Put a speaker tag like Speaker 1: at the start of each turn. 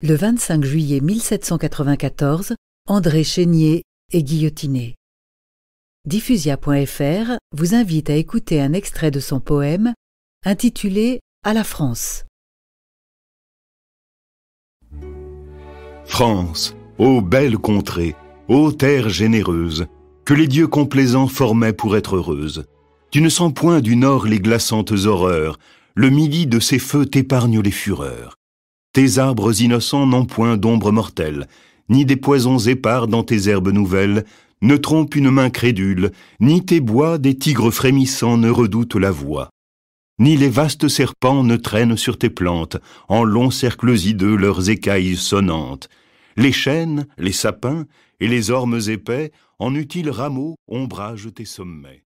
Speaker 1: Le 25 juillet 1794, André Chénier est guillotiné.
Speaker 2: Diffusia.fr vous invite à écouter un extrait de son poème intitulé À la France.
Speaker 3: France, ô belle contrée, ô terre généreuse, que les dieux complaisants formaient pour être heureuse. Tu ne sens point du nord les glaçantes horreurs, le midi de ses feux t'épargne les fureurs. Tes arbres innocents n'ont point d'ombre mortelle, ni des poisons épars dans tes herbes nouvelles, ne trompent une main crédule, ni tes bois des tigres frémissants ne redoutent la voix. Ni les vastes serpents ne traînent sur tes plantes, en longs cercles hideux leurs écailles sonnantes. Les chênes, les sapins et les ormes épais, en utiles rameaux, ombragent tes sommets.